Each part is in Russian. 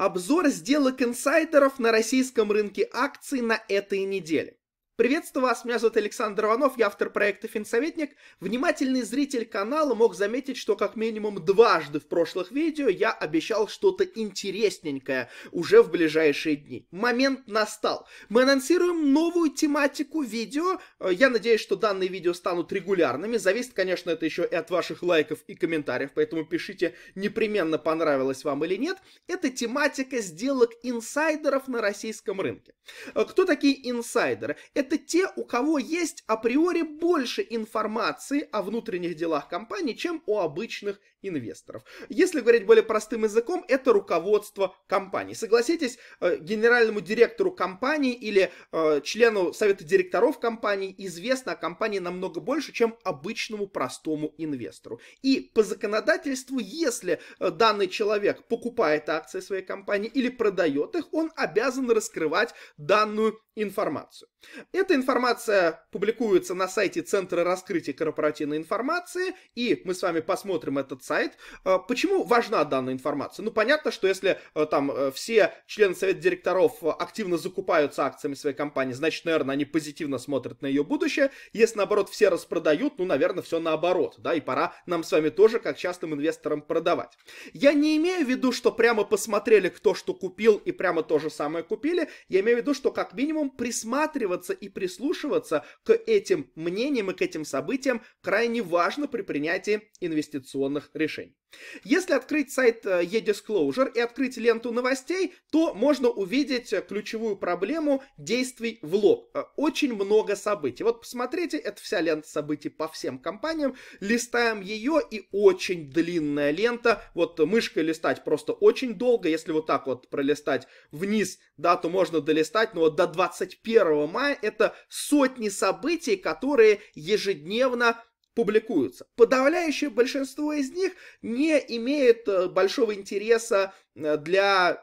Обзор сделок инсайдеров на российском рынке акций на этой неделе. Приветствую вас, меня зовут Александр Иванов, я автор проекта «Финсоветник». Внимательный зритель канала мог заметить, что как минимум дважды в прошлых видео я обещал что-то интересненькое уже в ближайшие дни. Момент настал. Мы анонсируем новую тематику видео. Э, я надеюсь, что данные видео станут регулярными. Зависит, конечно, это еще и от ваших лайков и комментариев, поэтому пишите непременно, понравилось вам или нет. Это тематика сделок инсайдеров на российском рынке. Э, кто такие инсайдеры? Это это те, у кого есть априори больше информации о внутренних делах компании, чем у обычных инвесторов. Если говорить более простым языком, это руководство компании. Согласитесь, э, генеральному директору компании или э, члену совета директоров компании известно о компании намного больше, чем обычному простому инвестору. И по законодательству, если э, данный человек покупает акции своей компании или продает их, он обязан раскрывать данную информацию. Эта информация публикуется на сайте Центра раскрытия корпоративной информации, и мы с вами посмотрим этот сайт. Э, почему важна данная информация? Ну, понятно, что если э, там э, все члены совета директоров активно закупаются акциями своей компании, значит, наверное, они позитивно смотрят на ее будущее. Если, наоборот, все распродают, ну, наверное, все наоборот, да, и пора нам с вами тоже, как частным инвесторам, продавать. Я не имею в виду, что прямо посмотрели, кто что купил, и прямо то же самое купили. Я имею в виду, что как минимум присматриваться и прислушиваться к этим мнениям и к этим событиям крайне важно при принятии инвестиционных решений. Если открыть сайт eDisclosure э, и открыть ленту новостей, то можно увидеть э, ключевую проблему действий в лоб. Э, очень много событий. Вот посмотрите, это вся лента событий по всем компаниям. Листаем ее и очень длинная лента. Вот мышкой листать просто очень долго. Если вот так вот пролистать вниз, дату можно долистать. Но вот до 21 мая это сотни событий, которые ежедневно публикуются. Подавляющее большинство из них не имеет э, большого интереса э, для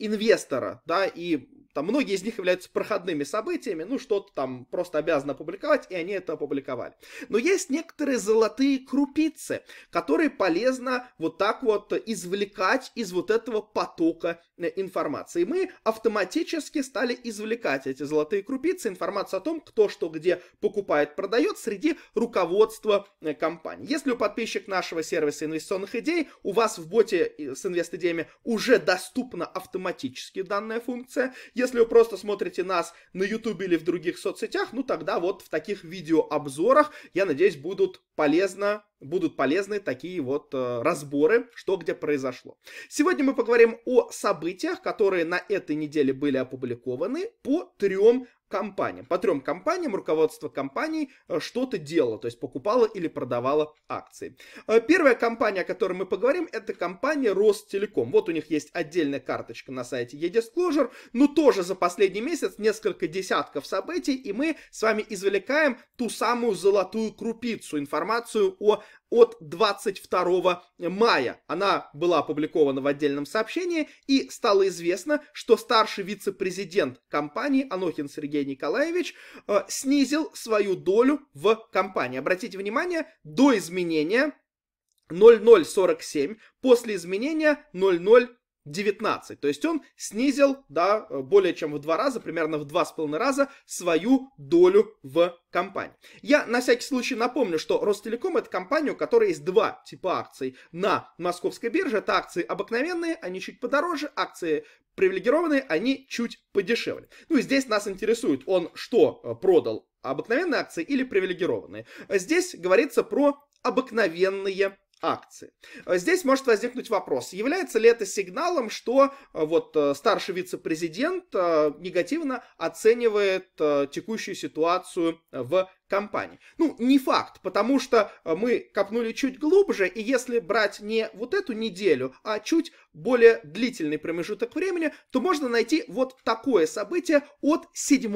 инвестора, да, и там многие из них являются проходными событиями, ну что-то там просто обязано опубликовать, и они это опубликовали. Но есть некоторые золотые крупицы, которые полезно вот так вот извлекать из вот этого потока э, информации. мы автоматически стали извлекать эти золотые крупицы, информацию о том, кто что где покупает, продает среди руководства э, компании. Если у подписчик нашего сервиса инвестиционных идей, у вас в боте э, с инвест-идеями уже доступна автоматически данная функция. Если вы просто смотрите нас на YouTube или в других соцсетях, ну тогда вот в таких видеообзорах, я надеюсь, будут полезно будут полезны такие вот э, разборы, что где произошло. Сегодня мы поговорим о событиях, которые на этой неделе были опубликованы по трем компаниям. По трем компаниям руководство компаний э, что-то делало, то есть покупало или продавало акции. Э, первая компания, о которой мы поговорим, это компания Ростелеком. Вот у них есть отдельная карточка на сайте eDisclosure, но тоже за последний месяц несколько десятков событий, и мы с вами извлекаем ту самую золотую крупицу, информацию о от 22 мая. Она была опубликована в отдельном сообщении и стало известно, что старший вице-президент компании Анохин Сергей Николаевич э, снизил свою долю в компании. Обратите внимание, до изменения 0047, после изменения 0047. 19. То есть он снизил, да, более чем в два раза, примерно в два с половиной раза свою долю в компании. Я на всякий случай напомню, что Ростелеком это компания, у которой есть два типа акций на московской бирже. Это акции обыкновенные, они чуть подороже, акции привилегированные, они чуть подешевле. Ну и здесь нас интересует, он что э, продал, обыкновенные акции или привилегированные. Здесь говорится про обыкновенные акции. Э, здесь может возникнуть вопрос, является ли это сигналом, что э, вот э, старший вице-президент негативно оценивает текущую ситуацию в компаний. Ну, не факт, потому что э, мы копнули чуть глубже, и если брать не вот эту неделю, а чуть более длительный промежуток времени, то можно найти вот такое событие от 7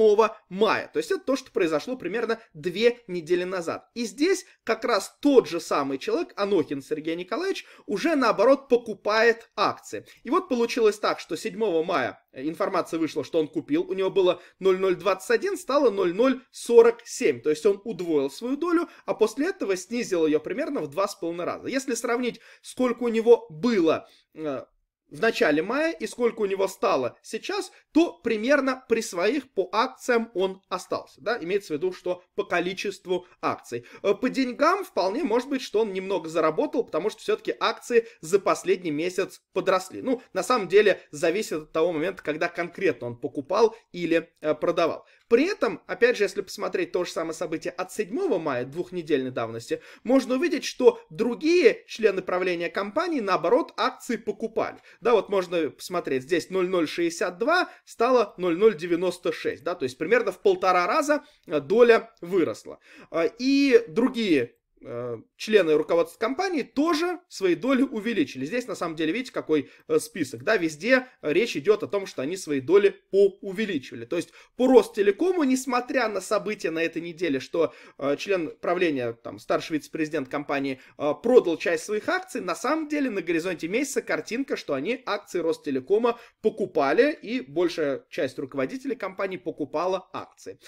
мая. То есть это то, что произошло примерно две недели назад. И здесь как раз тот же самый человек, Анохин Сергей Николаевич, уже наоборот покупает акции. И вот получилось так, что 7 мая Э, информация вышла, что он купил, у него было 0,021, стало 0,047, то есть он удвоил свою долю, а после этого снизил ее примерно в 2,5 раза. Если сравнить, сколько у него было э, в начале мая и сколько у него стало сейчас, то примерно при своих по акциям он остался. Да? Имеется в виду, что по количеству акций. Э, по деньгам вполне может быть, что он немного заработал, потому что все-таки акции за последний месяц подросли. Ну, на самом деле, зависит от того момента, когда конкретно он покупал или э, продавал. При этом, опять же, если посмотреть то же самое событие от 7 мая, двухнедельной давности, можно увидеть, что другие члены правления компании, наоборот, акции покупали. Да, вот можно посмотреть, здесь 0,062 стало 0,096, да, то есть примерно в полтора раза э, доля выросла. Э, и другие Э, члены руководства компании тоже свои доли увеличили. Здесь, на самом деле, видите, какой э, список. Да, везде речь идет о том, что они свои доли поувеличивали. То есть по Ростелекому, несмотря на события на этой неделе, что э, член правления, там, старший вице-президент компании продал часть своих акций, на самом деле на горизонте месяца картинка, что они акции Ростелекома покупали, и большая часть руководителей компании покупала акции.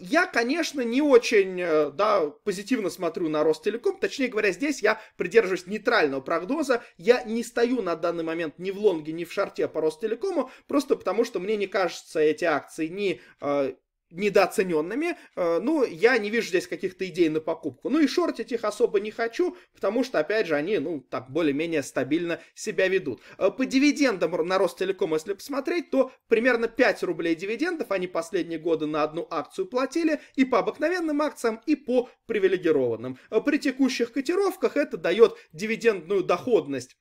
Я, конечно, не очень, да, позитивно смотрю на Ростелеком. Точнее говоря, здесь я придерживаюсь нейтрального прогноза. Я не стою на данный момент ни в лонге, ни в шарте по Ростелекому, просто потому что мне не кажется эти акции ни э, недооцененными. Э, ну, я не вижу здесь каких-то идей на покупку. Ну и шортить их особо не хочу, потому что, опять же, они, ну, так более-менее стабильно себя ведут. Э, по дивидендам на Ростелеком, если посмотреть, то примерно 5 рублей дивидендов они последние годы на одну акцию платили и по обыкновенным акциям, и по привилегированным. Э, при текущих котировках это дает дивидендную доходность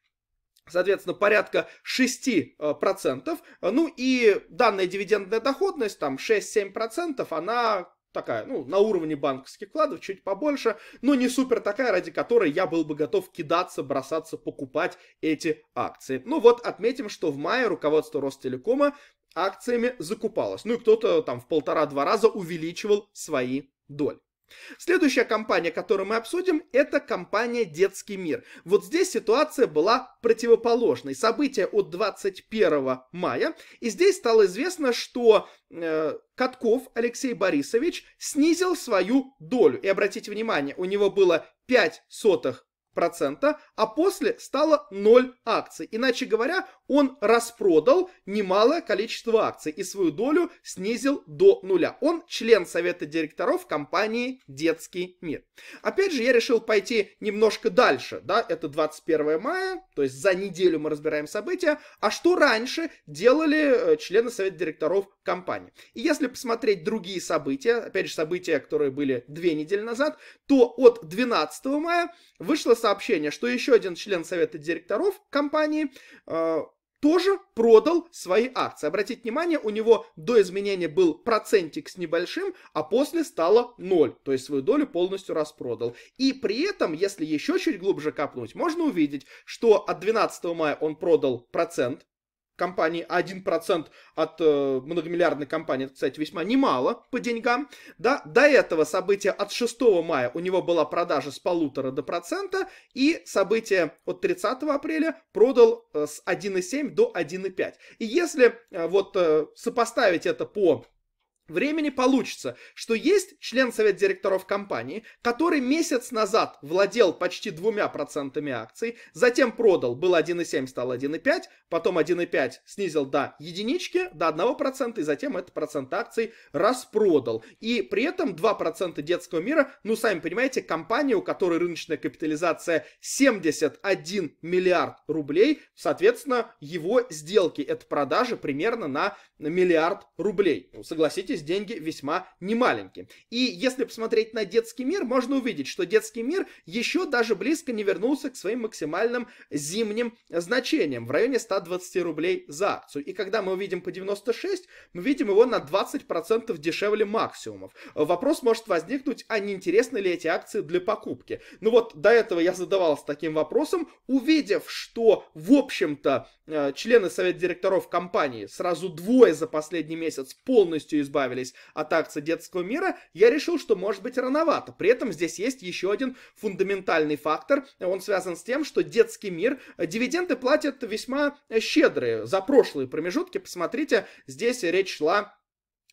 соответственно, порядка 6%. Э, ну и данная дивидендная доходность, там 6-7%, она такая, ну, на уровне банковских вкладов, чуть побольше, но не супер такая, ради которой я был бы готов кидаться, бросаться, покупать эти акции. Ну вот отметим, что в мае руководство Ростелекома акциями закупалось. Ну и кто-то там в полтора-два раза увеличивал свои доли. Следующая компания, которую мы обсудим, это компания «Детский мир». Вот здесь ситуация была противоположной. События от 21 мая. И здесь стало известно, что э, Катков Алексей Борисович снизил свою долю. И обратите внимание, у него было 5 сотых процента, а после стало 0 акций. Иначе говоря, он распродал немалое количество акций и свою долю снизил до нуля. Он член совета директоров компании «Детский мир». Опять же, я решил пойти немножко дальше. Да? Это 21 мая, то есть за неделю мы разбираем события. А что раньше делали э, члены совета директоров компании? И если посмотреть другие события, опять же, события, которые были две недели назад, то от 12 мая вышло событие сообщение, что еще один член совета директоров компании э, тоже продал свои акции. Обратите внимание, у него до изменения был процентик с небольшим, а после стало ноль, то есть свою долю полностью распродал. И при этом, если еще чуть глубже копнуть, можно увидеть, что от 12 мая он продал процент компании, а 1% от э, многомиллиардной компании, это, кстати, весьма немало по деньгам, да, до этого события от 6 мая у него была продажа с полутора до процента, и событие от 30 апреля продал э, с 1,7 до 1,5. И если э, вот э, сопоставить это по времени получится, что есть член совет директоров компании, который месяц назад владел почти двумя процентами акций, затем продал, был 1,7, стал 1,5, потом 1,5 снизил до единички, до 1%, и затем этот процент акций распродал. И при этом 2% детского мира, ну, сами понимаете, компания, у которой рыночная капитализация 71 миллиард рублей, соответственно, его сделки, это продажи примерно на миллиард рублей. Ну, согласитесь, получились деньги весьма немаленькие. И если посмотреть на детский мир, можно увидеть, что детский мир еще даже близко не вернулся к своим максимальным зимним значениям в районе 120 рублей за акцию. И когда мы увидим по 96, мы видим его на 20% дешевле максимумов. Вопрос может возникнуть, а не интересны ли эти акции для покупки? Ну вот до этого я задавался таким вопросом, увидев, что в общем-то э, члены совета директоров компании сразу двое за последний месяц полностью избавились понравились от а акции детского мира, я решил, что может быть рановато. При этом здесь есть еще один фундаментальный фактор. Он связан с тем, что детский мир э, дивиденды платят весьма э, щедрые за прошлые промежутки. Посмотрите, здесь речь шла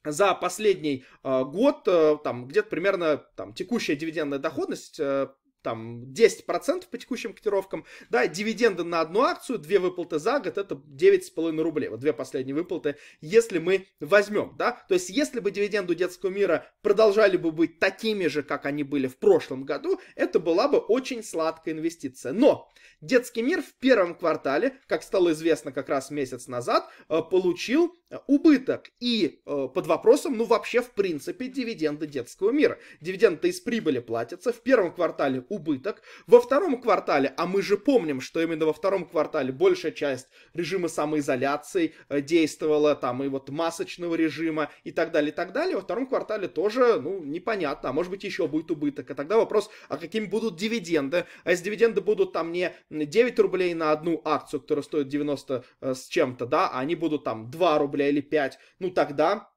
за последний э, год, э, там, где-то примерно, там, текущая дивидендная доходность э, там 10% по текущим котировкам, да, дивиденды на одну акцию, две выплаты за год, это 9,5 рублей, вот две последние выплаты, если мы возьмем, да, то есть если бы дивиденды детского мира продолжали бы быть такими же, как они были в прошлом году, это была бы очень сладкая инвестиция, но детский мир в первом квартале, как стало известно как раз месяц назад, э, получил убыток и э, под вопросом, ну вообще в принципе, дивиденды детского мира. Дивиденды из прибыли платятся, в первом квартале убыток, во втором квартале, а мы же помним, что именно во втором квартале большая часть режима самоизоляции э, действовала, там и вот масочного режима и так далее, и так далее, во втором квартале тоже, ну, непонятно, а может быть еще будет убыток, а тогда вопрос, а какими будут дивиденды, а если дивиденды будут там не 9 рублей на одну акцию, которая стоит 90 э, с чем-то, да, а они будут там 2 рубля рубля или 5, ну тогда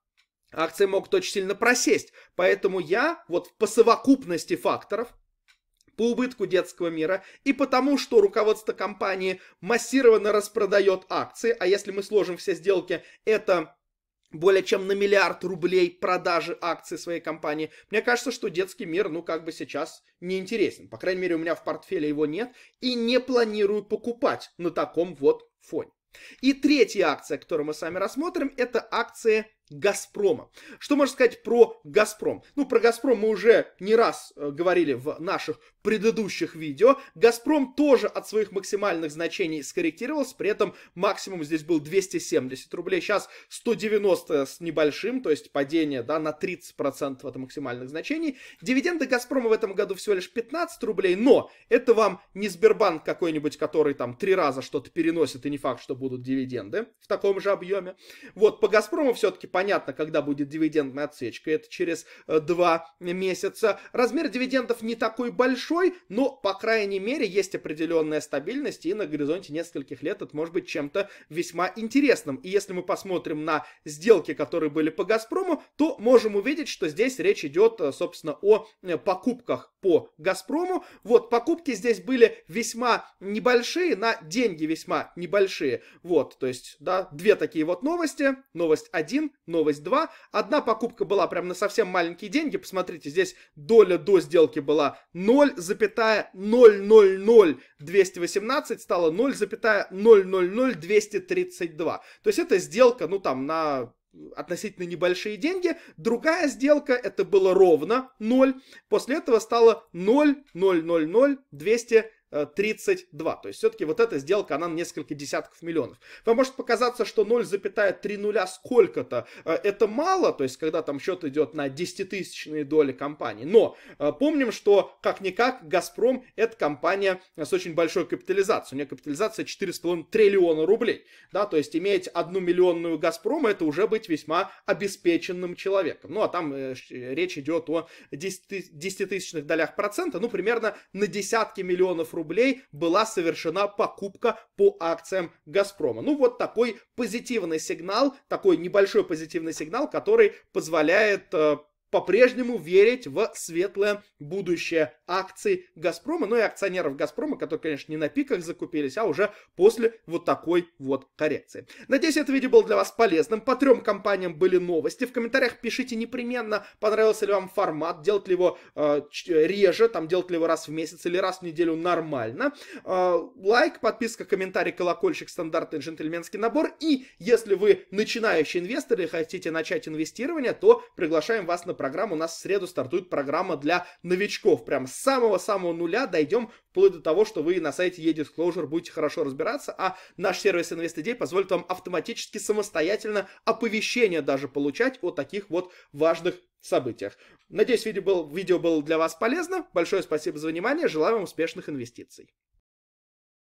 акции могут очень сильно просесть. Поэтому я вот по совокупности факторов, по убытку детского мира и потому, что руководство компании массированно распродает акции, а если мы сложим все сделки, это более чем на миллиард рублей продажи акций своей компании. Мне кажется, что детский мир, ну, как бы сейчас не интересен. По крайней мере, у меня в портфеле его нет и не планирую покупать на таком вот фоне. И третья акция, которую мы с вами рассмотрим, это акции Газпрома. Что можно сказать про Газпром? Ну, про Газпром мы уже не раз э, говорили в наших предыдущих видео. Газпром тоже от своих максимальных значений скорректировался, при этом максимум здесь был 270 рублей, сейчас 190 с небольшим, то есть падение да, на 30% от максимальных значений. Дивиденды Газпрома в этом году всего лишь 15 рублей, но это вам не Сбербанк какой-нибудь, который там три раза что-то переносит, и не факт, что будут дивиденды в таком же объеме. Вот, по Газпрому все-таки понятно, когда будет дивидендная отсечка, это через э, два месяца. Размер дивидендов не такой большой, но, по крайней мере, есть определенная стабильность, и на горизонте нескольких лет это может быть чем-то весьма интересным. И если мы посмотрим на сделки, которые были по «Газпрому», то можем увидеть, что здесь речь идет, э, собственно, о э, покупках по «Газпрому». Вот, покупки здесь были весьма небольшие, на деньги весьма небольшие. Вот, то есть, да, две такие вот новости. Новость 1, Новость 2. Одна покупка была прям на совсем маленькие деньги. Посмотрите, здесь доля до сделки была 0,000218, стала 0,000232. То есть это сделка, ну там, на относительно небольшие деньги. Другая сделка, это было ровно 0. После этого стало 0,000232. 32. Э, то есть все-таки вот эта сделка, она на несколько десятков миллионов. Вам может показаться, что 0,3 нуля сколько-то э, это мало, то есть когда там счет идет на десятитысячные доли компании. Но э, помним, что как-никак Газпром это компания с очень большой капитализацией. У нее капитализация 4,5 триллиона рублей. Да, то есть иметь одну миллионную Газпром это уже быть весьма обеспеченным человеком. Ну а там речь идет о десятитысячных долях процента, ну примерно на десятки миллионов рублей была совершена покупка по акциям «Газпрома». Ну, вот такой позитивный сигнал, такой небольшой позитивный сигнал, который позволяет э, по-прежнему верить в светлое будущее акций «Газпрома», ну и акционеров «Газпрома», которые, конечно, не на пиках закупились, а уже после вот такой вот коррекции. Надеюсь, это видео было для вас полезным. По трем компаниям были новости. В комментариях пишите непременно, понравился ли вам формат, делать ли его э, реже, там делать ли его раз в месяц или раз в неделю нормально. Э, лайк, подписка, комментарий, колокольчик, стандартный джентльменский набор. И если вы начинающий инвестор и хотите начать инвестирование, то приглашаем вас на проект Программа У нас в среду стартует программа для новичков. Прям с самого-самого нуля дойдем вплоть до того, что вы на сайте E-Disclosure будете хорошо разбираться, а наш сервис InvestID позволит вам автоматически самостоятельно оповещение даже получать о таких вот важных событиях. Надеюсь, видео было, видео было для вас полезно. Большое спасибо за внимание. Желаю вам успешных инвестиций.